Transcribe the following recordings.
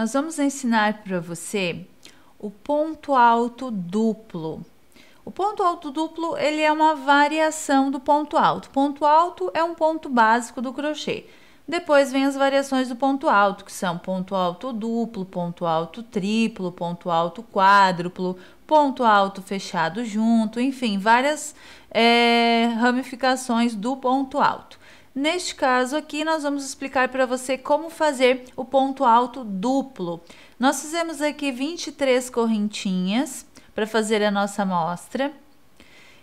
Nós vamos ensinar para você o ponto alto duplo. O ponto alto duplo ele é uma variação do ponto alto. ponto alto é um ponto básico do crochê. Depois vem as variações do ponto alto, que são ponto alto duplo, ponto alto triplo, ponto alto quádruplo, ponto alto fechado junto, enfim, várias é, ramificações do ponto alto. Neste caso aqui, nós vamos explicar para você como fazer o ponto alto duplo. Nós fizemos aqui 23 correntinhas para fazer a nossa amostra.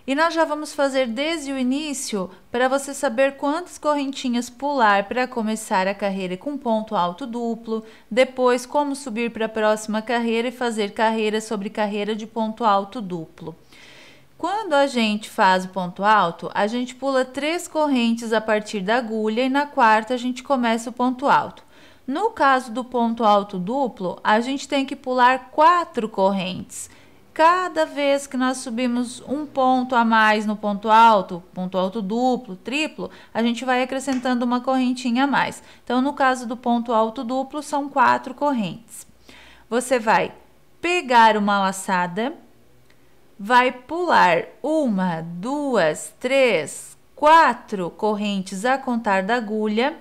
E nós já vamos fazer desde o início para você saber quantas correntinhas pular para começar a carreira com ponto alto duplo, depois como subir para a próxima carreira e fazer carreira sobre carreira de ponto alto duplo. Quando a gente faz o ponto alto, a gente pula três correntes a partir da agulha e na quarta a gente começa o ponto alto. No caso do ponto alto duplo, a gente tem que pular quatro correntes. Cada vez que nós subimos um ponto a mais no ponto alto, ponto alto duplo, triplo, a gente vai acrescentando uma correntinha a mais. Então, no caso do ponto alto duplo, são quatro correntes. Você vai pegar uma laçada vai pular uma, duas, três, quatro correntes a contar da agulha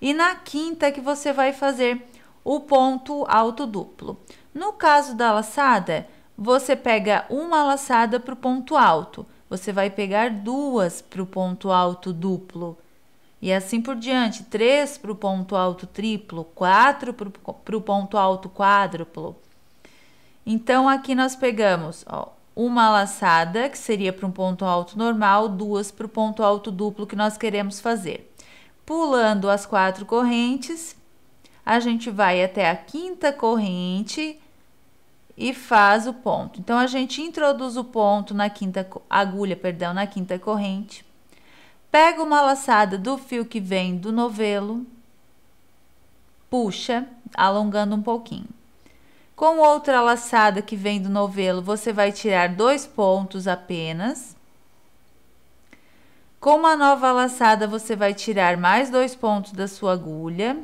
e na quinta que você vai fazer o ponto alto duplo. No caso da laçada, você pega uma laçada para o ponto alto, você vai pegar duas para o ponto alto duplo e assim por diante, três para o ponto alto triplo, quatro para o ponto alto quádruplo. Então aqui nós pegamos ó, uma laçada, que seria para um ponto alto normal, duas para o ponto alto duplo que nós queremos fazer. Pulando as quatro correntes, a gente vai até a quinta corrente e faz o ponto. Então a gente introduz o ponto na quinta agulha, perdão, na quinta corrente. Pega uma laçada do fio que vem do novelo, puxa, alongando um pouquinho com outra laçada que vem do novelo, você vai tirar dois pontos apenas. Com uma nova laçada, você vai tirar mais dois pontos da sua agulha.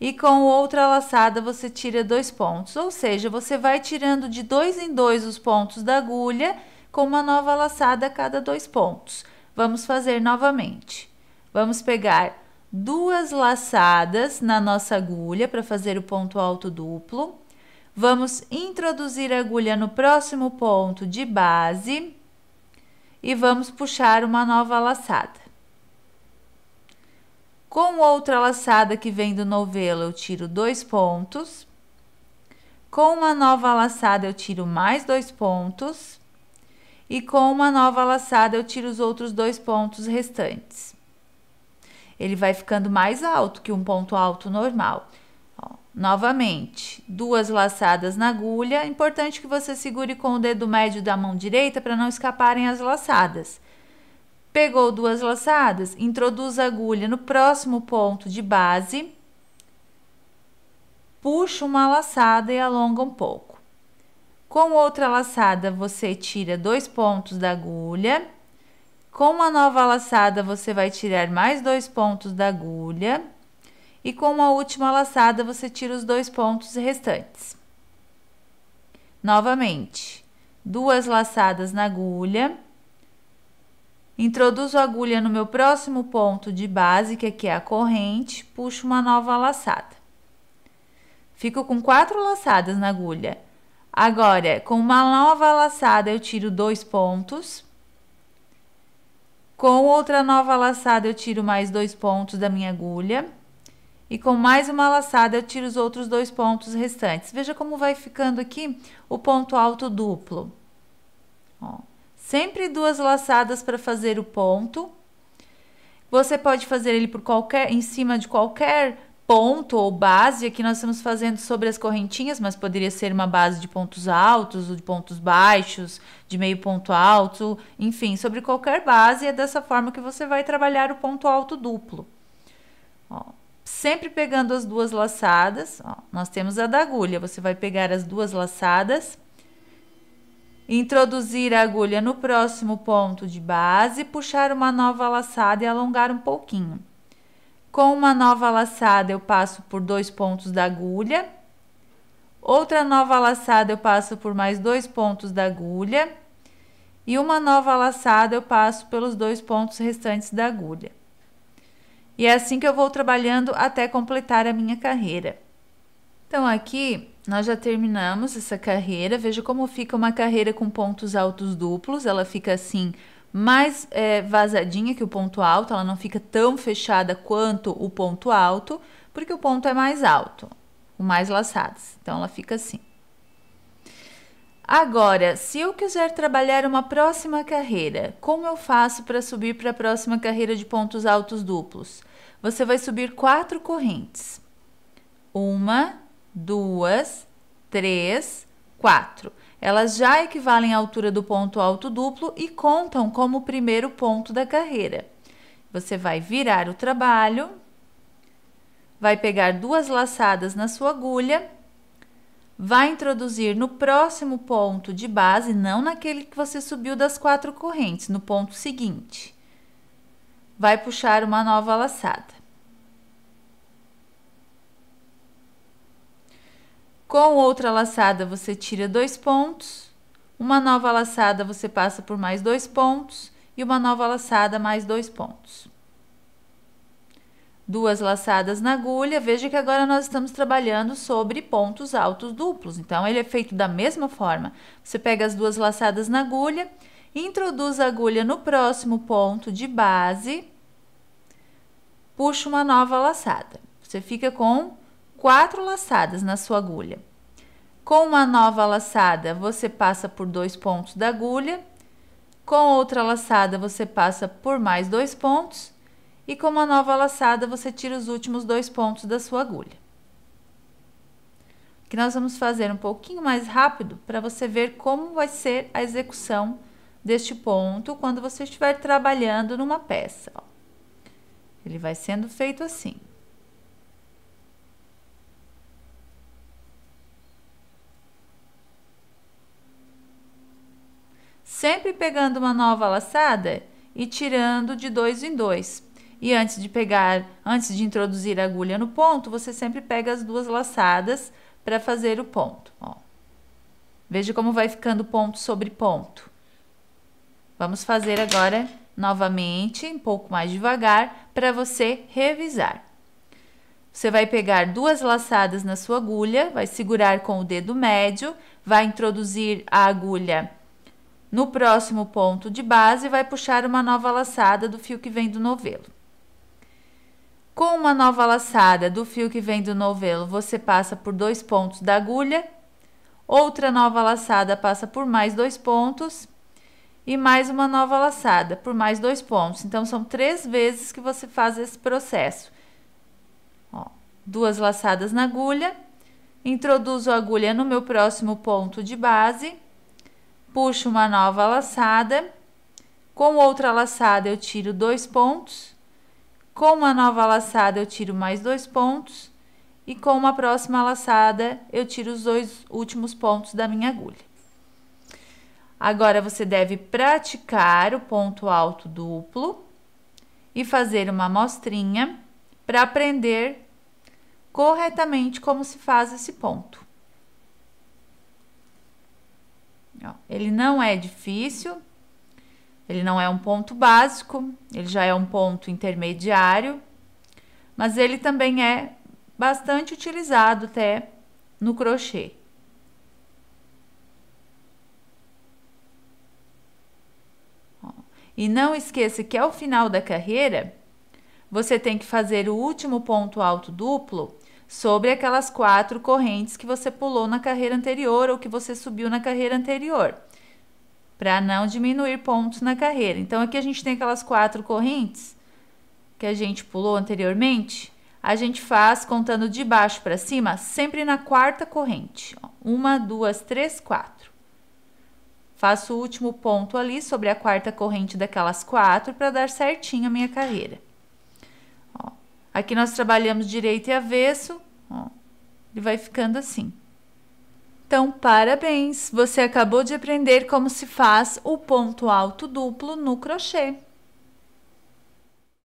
E com outra laçada, você tira dois pontos. Ou seja, você vai tirando de dois em dois os pontos da agulha com uma nova laçada a cada dois pontos. Vamos fazer novamente. Vamos pegar duas laçadas na nossa agulha para fazer o ponto alto duplo. Vamos introduzir a agulha no próximo ponto de base e vamos puxar uma nova laçada. Com outra laçada que vem do novelo, eu tiro dois pontos. Com uma nova laçada, eu tiro mais dois pontos. E com uma nova laçada, eu tiro os outros dois pontos restantes ele vai ficando mais alto que um ponto alto normal. Ó, novamente, duas laçadas na agulha. É importante que você segure com o dedo médio da mão direita para não escaparem as laçadas. Pegou duas laçadas, introduz a agulha no próximo ponto de base, puxa uma laçada e alonga um pouco. Com outra laçada, você tira dois pontos da agulha com uma nova laçada, você vai tirar mais dois pontos da agulha. E com uma última laçada, você tira os dois pontos restantes. Novamente, duas laçadas na agulha. Introduzo a agulha no meu próximo ponto de base, que aqui é, é a corrente, puxo uma nova laçada. Fico com quatro laçadas na agulha. Agora, com uma nova laçada, eu tiro dois pontos com outra nova laçada, eu tiro mais dois pontos da minha agulha. E com mais uma laçada, eu tiro os outros dois pontos restantes. Veja como vai ficando aqui o ponto alto duplo. Ó, sempre duas laçadas para fazer o ponto. Você pode fazer ele por qualquer, em cima de qualquer ponto ou base, aqui nós estamos fazendo sobre as correntinhas, mas poderia ser uma base de pontos altos, ou de pontos baixos, de meio ponto alto, enfim, sobre qualquer base, é dessa forma que você vai trabalhar o ponto alto duplo. Ó, sempre pegando as duas laçadas, ó, nós temos a da agulha, você vai pegar as duas laçadas, introduzir a agulha no próximo ponto de base, puxar uma nova laçada e alongar um pouquinho. Com uma nova laçada, eu passo por dois pontos da agulha. Outra nova laçada, eu passo por mais dois pontos da agulha. E uma nova laçada, eu passo pelos dois pontos restantes da agulha. E é assim que eu vou trabalhando até completar a minha carreira. Então, aqui nós já terminamos essa carreira. Veja como fica uma carreira com pontos altos duplos. Ela fica assim, mais é, vazadinha que o ponto alto, ela não fica tão fechada quanto o ponto alto, porque o ponto é mais alto, o mais laçadas. Então ela fica assim. Agora, se eu quiser trabalhar uma próxima carreira, como eu faço para subir para a próxima carreira de pontos altos duplos? Você vai subir quatro correntes. Uma, duas, três, quatro. Elas já equivalem à altura do ponto alto duplo e contam como o primeiro ponto da carreira. Você vai virar o trabalho, vai pegar duas laçadas na sua agulha, vai introduzir no próximo ponto de base, não naquele que você subiu das quatro correntes, no ponto seguinte. Vai puxar uma nova laçada. Com outra laçada, você tira dois pontos. Uma nova laçada, você passa por mais dois pontos. E uma nova laçada, mais dois pontos. Duas laçadas na agulha. Veja que agora nós estamos trabalhando sobre pontos altos duplos. Então, ele é feito da mesma forma. Você pega as duas laçadas na agulha, introduz a agulha no próximo ponto de base, puxa uma nova laçada. Você fica com quatro laçadas na sua agulha. Com uma nova laçada, você passa por dois pontos da agulha. Com outra laçada, você passa por mais dois pontos. E com uma nova laçada, você tira os últimos dois pontos da sua agulha. Que nós vamos fazer um pouquinho mais rápido para você ver como vai ser a execução deste ponto quando você estiver trabalhando numa peça. Ele vai sendo feito assim. sempre pegando uma nova laçada e tirando de dois em dois. E antes de pegar, antes de introduzir a agulha no ponto, você sempre pega as duas laçadas para fazer o ponto. Ó. Veja como vai ficando ponto sobre ponto. Vamos fazer agora novamente, um pouco mais devagar, para você revisar. Você vai pegar duas laçadas na sua agulha, vai segurar com o dedo médio, vai introduzir a agulha no próximo ponto de base, vai puxar uma nova laçada do fio que vem do novelo. Com uma nova laçada do fio que vem do novelo, você passa por dois pontos da agulha, outra nova laçada passa por mais dois pontos e mais uma nova laçada por mais dois pontos. Então, são três vezes que você faz esse processo. Ó, duas laçadas na agulha, introduzo a agulha no meu próximo ponto de base puxo uma nova laçada, com outra laçada eu tiro dois pontos, com uma nova laçada eu tiro mais dois pontos e com uma próxima laçada eu tiro os dois últimos pontos da minha agulha. Agora você deve praticar o ponto alto duplo e fazer uma amostrinha para aprender corretamente como se faz esse ponto. Ó, ele não é difícil, ele não é um ponto básico, ele já é um ponto intermediário, mas ele também é bastante utilizado até no crochê. Ó, e não esqueça que ao final da carreira, você tem que fazer o último ponto alto duplo sobre aquelas quatro correntes que você pulou na carreira anterior ou que você subiu na carreira anterior, para não diminuir pontos na carreira. Então aqui a gente tem aquelas quatro correntes que a gente pulou anteriormente. A gente faz contando de baixo para cima, sempre na quarta corrente. Uma, duas, três, quatro. Faço o último ponto ali sobre a quarta corrente daquelas quatro para dar certinho a minha carreira. Aqui nós trabalhamos direito e avesso, Ó, ele vai ficando assim. Então, parabéns! Você acabou de aprender como se faz o ponto alto duplo no crochê.